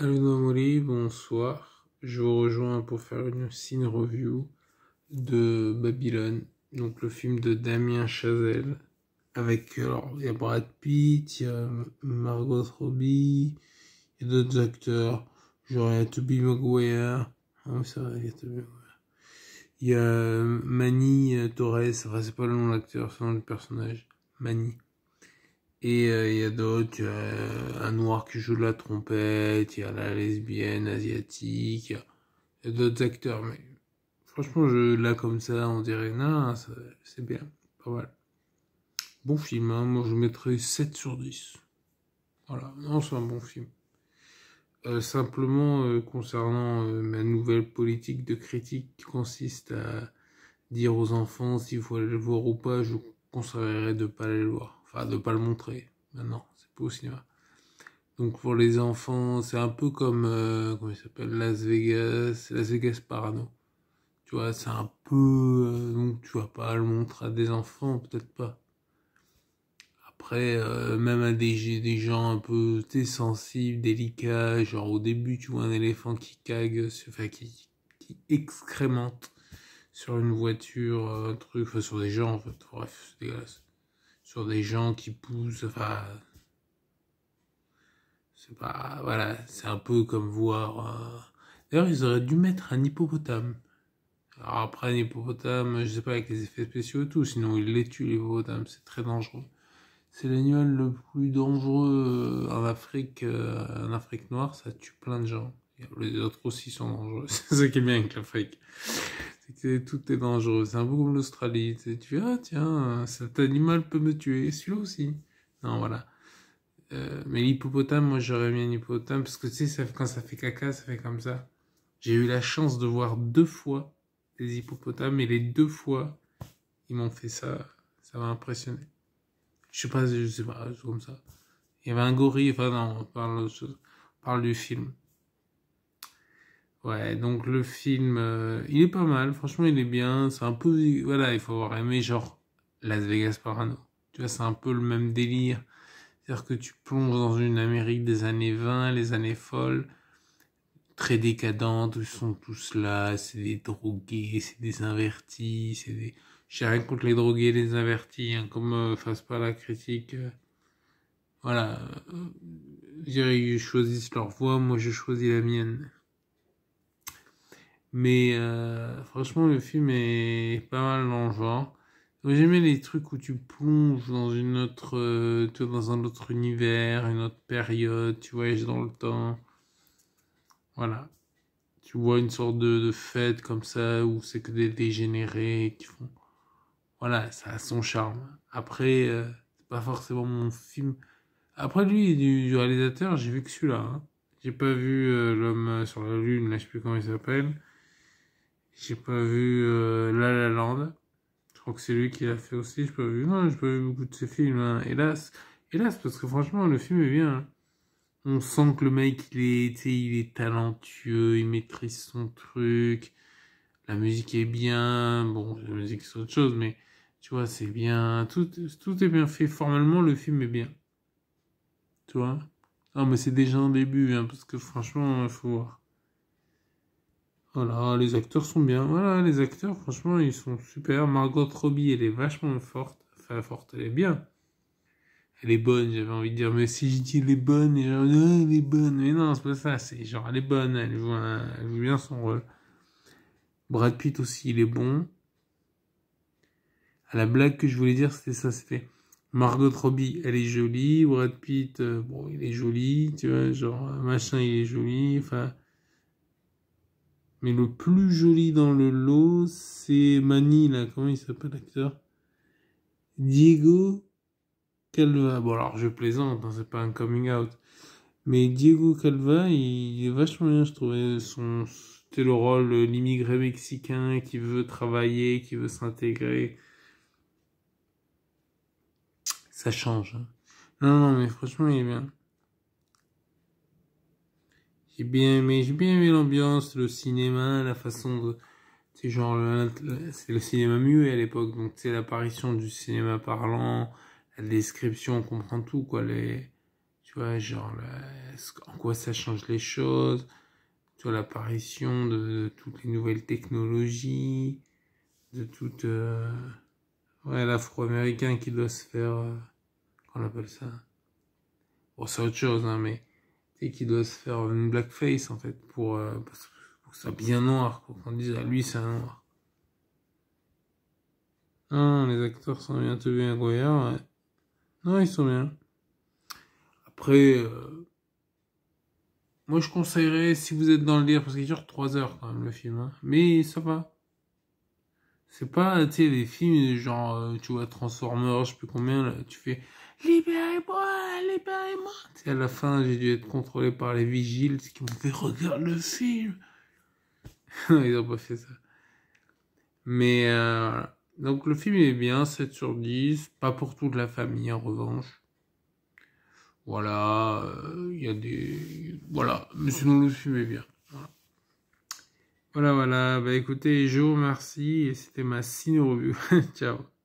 Allô bonsoir. Je vous rejoins pour faire une scene review de Babylone, donc le film de Damien Chazelle. Avec, alors, il Brad Pitt, Margot Robbie, il d'autres acteurs, genre il y a Toby Maguire, ah c'est il y a Il Manny Torres, enfin c'est pas le nom de l'acteur, c'est le nom du personnage, Manny. Et euh, il y a d'autres, un noir qui joue la trompette, il y a la lesbienne asiatique, il y a, d'autres acteurs, mais franchement, là comme ça, on dirait, non, c'est bien, pas mal. Bon film, hein, moi je mettrais 7 sur 10. Voilà, non, c'est un bon film. Euh, simplement, euh, concernant ma nouvelle politique de critique qui consiste à dire aux enfants s'il faut aller le voir ou pas, je conseillerais de ne pas aller le voir de de pas le montrer. Maintenant, c'est pas au cinéma. Donc pour les enfants, c'est un peu comme euh, comment il s'appelle Las Vegas, Las Vegas Parano. Tu vois, c'est un peu euh, donc tu vas pas le montrer à des enfants, peut-être pas. Après, euh, même à des, gens un peu sensibles, délicats, genre au début tu vois un éléphant qui cague, enfin qui, qui excrémente sur une voiture, un truc, sur des gens en fait, bref, c'est dégueulasse sur des gens qui poussent, enfin, c'est pas, voilà, c'est un peu comme voir. Euh, d'ailleurs, ils auraient dû mettre un hippopotame. Alors après, un hippopotame, je sais pas, avec les effets spéciaux et tout, sinon ils les tuent, les hippopotames, c'est très dangereux. C'est l'animal le plus dangereux euh, en Afrique, euh, en Afrique noire, ça tue plein de gens. Les autres aussi sont dangereux. c'est ça qui est bien avec l'Afrique tout est dangereux. C'est un peu comme l'Australie. Tu dis, ah tiens, cet animal peut me tuer, celui-là aussi. Non, voilà. Euh, mais l'hippopotame, moi j'aurais mis un hippopotame parce que tu sais, quand ça fait caca, ça fait comme ça. J'ai eu la chance de voir deux fois des hippopotames et les deux fois, ils m'ont fait ça. Ça m'a impressionné. Je sais pas, je sais pas, comme ça. Il y avait un gorille, enfin non, on parle, on parle du film. Ouais, donc le film, euh, il est pas mal, franchement il est bien, c'est un peu, voilà, il faut avoir aimé genre Las Vegas Parano, tu vois, c'est un peu le même délire, c'est-à-dire que tu plonges dans une Amérique des années 20, les années folles, très décadentes, ils sont tous là, c'est des drogués, c'est des invertis, c'est des... J'ai rien contre les drogués, les invertis, comme hein, fasse pas la critique... voilà, euh, je choisissent leur voix moi je choisis la mienne. Mais euh, franchement, le film est pas mal dans le genre. J'aimais les trucs où tu plonges dans une autre, euh, dans un autre univers, une autre période, tu voyages dans le temps. Voilà. Tu vois une sorte de, fête comme ça où c'est que des dégénérés qui font. Voilà, ça a son charme. Après, euh, c'est pas forcément mon film. Après lui, du, réalisateur, j'ai vu que celui-là. Hein. J'ai pas vu L'homme sur la lune, là je sais plus comment il s'appelle. J'ai pas vu euh, La La Land. Je crois que c'est lui qui l'a fait aussi. J'ai pas vu. Non, j'ai pas vu beaucoup de ses films, hein. hélas. Hélas, parce que franchement, le film est bien. Hein. On sent que le mec, il est, il est talentueux, il maîtrise son truc. La musique est bien. Bon, la musique, c'est autre chose, mais tu vois, c'est bien. Tout, tout est bien fait. Formellement, le film est bien. Tu vois? Non, mais c'est déjà un début, hein, parce que franchement, il faut voir. Voilà, les acteurs sont bien. Voilà, les acteurs, franchement, ils sont super. Margot Robbie, elle est vachement forte. Enfin, forte, elle est bien. Elle est bonne, j'avais envie de dire. Mais si je dis elle est bonne, ah, elle est bonne. Mais non, c'est pas ça. C'est genre, elle est bonne. Elle joue, bien son rôle. Brad Pitt aussi, il est bon. À la blague que je voulais dire, c'était ça. C'était Margot Robbie, elle est jolie. Brad Pitt, euh, bon, il est joli. Tu vois, genre, machin, il est joli. Enfin. Mais le plus joli dans le lot, c'est Mani, là, comment il s'appelle l'acteur Diego Calva. Bon, alors je plaisante, hein, c'est pas un coming out. Mais Diego Calva, il est vachement bien, je trouvais. Son, c'était le rôle, l'immigré mexicain qui veut travailler, qui veut s'intégrer. Ça change. Hein. Non, non, mais franchement, il est bien. J'ai bien aimé, j'ai bien aimé l'ambiance, le cinéma, la façon de, c'est genre c'est le cinéma muet à l'époque, donc c'est l'apparition du cinéma parlant, la description, on comprend tout quoi, les, tu vois, genre en quoi ça change les choses, tu vois l'apparition de, toutes les nouvelles technologies, de tout euh, ouais l'afro-américain qui doit se faire, euh, qu'on appelle ça, bon c'est autre chose hein, mais et qui doit se faire une blackface en fait pour, euh, pour que ça soit bien noir, pour qu'on dise à ah, lui c'est un noir. Ah, les acteurs sont bientôt bien Goya, ouais. Non, ils sont bien. Après, euh, moi je conseillerais, si vous êtes dans le dire, parce qu'il dure 3 heures quand même le film, hein, mais ça va. C'est pas, tu sais, les films genre, euh, tu vois, Transformers, je sais plus combien, tu fais, libérez-moi, libérez-moi. à la fin, j'ai dû être contrôlé par les vigiles qui m'ont fait regarder le film. non, ils n'ont pas fait ça. Mais euh, Donc le film est bien, 7 sur 10, pas pour toute la famille en revanche. Voilà, euh, il y a des... Voilà, mais sinon le film est bien. Voilà, voilà, bah écoutez, je vous remercie et c'était ma ciné-review. Ciao